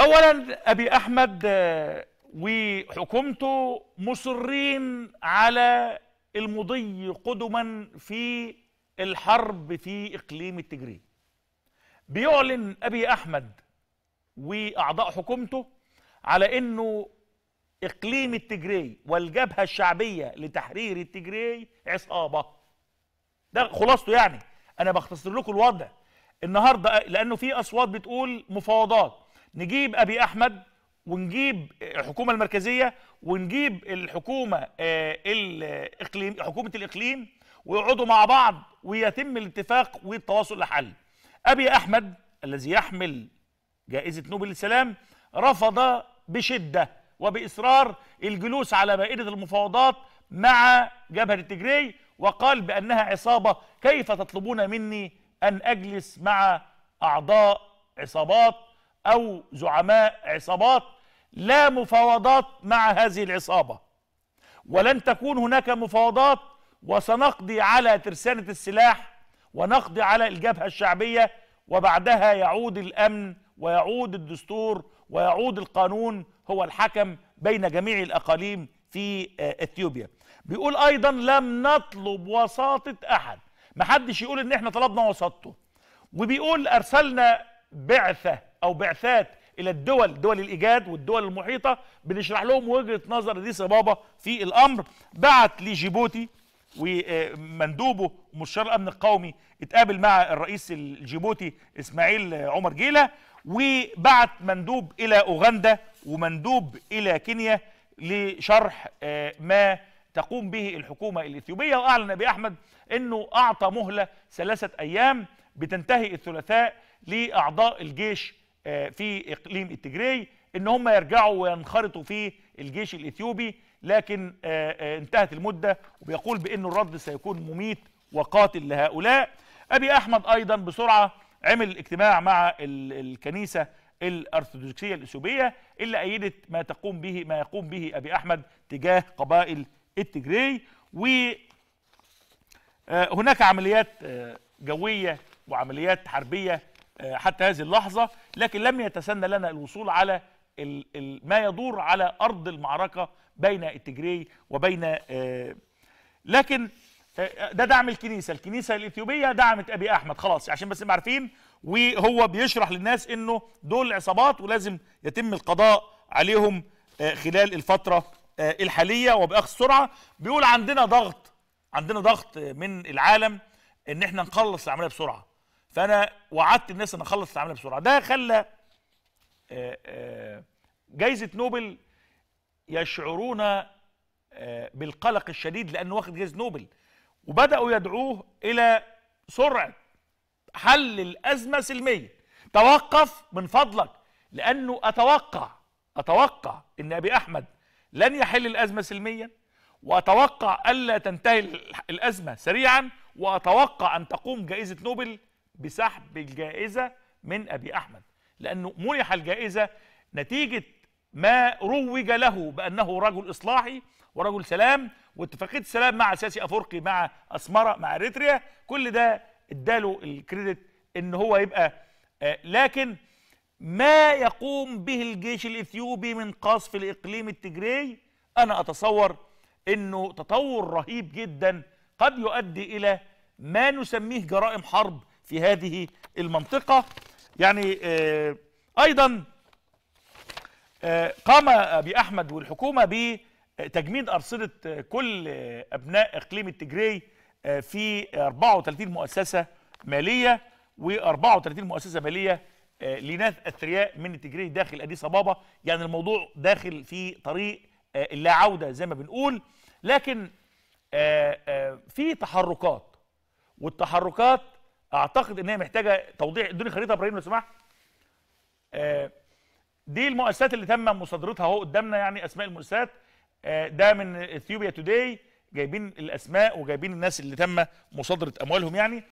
اولا ابي احمد آه، وحكومته مصرين على المضي قدما في الحرب في اقليم التجريد بيعلن ابي احمد واعضاء حكومته على انه اقليم التجري والجبهه الشعبيه لتحرير التجري عصابه ده خلاصته يعني انا بختصر لكم الوضع النهارده لانه في اصوات بتقول مفاوضات نجيب ابي احمد ونجيب الحكومه المركزيه ونجيب الحكومه آه، الاقليم حكومه الاقليم ويقعدوا مع بعض ويتم الاتفاق والتواصل لحل ابي احمد الذي يحمل جائزه نوبل للسلام رفض بشده وباصرار الجلوس على مائده المفاوضات مع جبهه التجري وقال بانها عصابه كيف تطلبون مني ان اجلس مع اعضاء عصابات أو زعماء عصابات لا مفاوضات مع هذه العصابة ولن تكون هناك مفاوضات وسنقضي على ترسانة السلاح ونقضي على الجبهة الشعبية وبعدها يعود الأمن ويعود الدستور ويعود القانون هو الحكم بين جميع الأقاليم في آه، اثيوبيا بيقول ايضا لم نطلب وساطة احد محدش يقول ان احنا طلبنا وساطته وبيقول ارسلنا بعثة او بعثات الى الدول دول الايجاد والدول المحيطه بنشرح لهم وجهه نظر اديس صبابه في الامر بعت لجيبوتي ومندوبه مستشار الامن القومي اتقابل مع الرئيس الجيبوتي اسماعيل عمر جيله وبعت مندوب الى اوغندا ومندوب الى كينيا لشرح آه، ما تقوم به الحكومه الاثيوبيه واعلن باحمد انه اعطى مهله ثلاثه ايام بتنتهي الثلاثاء لاعضاء الجيش آه، في اقليم التجري ان هم يرجعوا وينخرطوا في الجيش الاثيوبي لكن آه، آه، انتهت المده وبيقول بان الرد سيكون مميت وقاتل لهؤلاء ابي احمد ايضا بسرعه عمل اجتماع مع الكنيسه الارثوذكسيه الاثيوبيه اللي ايدت ما تقوم به ما يقوم به ابي احمد تجاه قبائل التجري وهناك عمليات جويه وعمليات حربيه آه، حتى هذه اللحظة لكن لم يتسنى لنا الوصول على ما يدور على أرض المعركة بين التجري وبين آه، لكن آه، ده دعم الكنيسة الكنيسة الإثيوبية دعمت أبي أحمد خلاص عشان بس نبقى عارفين وهو بيشرح للناس أنه دول عصابات ولازم يتم القضاء عليهم خلال الفترة الحالية وبأخذ سرعة بيقول عندنا ضغط عندنا ضغط من العالم ان احنا نخلص العمليه بسرعه فانا وعدت الناس ان اخلص العمليه بسرعه ده خلى آه، آه، جائزه نوبل يشعرون آه، بالقلق الشديد لانه واخد جائزه نوبل وبداوا يدعوه الى سرعه حل الازمه سلميا توقف من فضلك لانه اتوقع اتوقع ان ابي احمد لن يحل الازمه سلميا واتوقع الا تنتهي الازمه سريعا واتوقع ان تقوم جائزه نوبل بسحب الجائزة من أبي أحمد لأنه منح الجائزة نتيجة ما روج له بأنه رجل إصلاحي ورجل سلام واتفاقية السلام مع ساسي أفرقي مع أسمرة مع إريتريا كل ده اداله الكريدت إن هو يبقى آه لكن ما يقوم به الجيش الإثيوبي من قصف الإقليم التجري أنا أتصور أنه تطور رهيب جدا قد يؤدي إلى ما نسميه جرائم حرب في هذه المنطقة يعني آه، أيضا آه، قام أبي أحمد والحكومة بتجميد أرصدة آه، كل أبناء إقليم التجري في 34 مؤسسة مالية و34 مؤسسة مالية لناس أثرياء من التجري داخل أديس أبابا يعني الموضوع داخل في طريق اللا عودة زي ما بنقول لكن في تحركات والتحركات اعتقد ان هي محتاجه توضيح ادوني خريطه ابراهيم لو سمحت آه، دي المؤسسات اللي تم مصادرتها اهو قدامنا يعني اسماء المؤسسات آه، ده من اثيوبيا توداي جايبين الاسماء وجايبين الناس اللي تم مصادره اموالهم يعني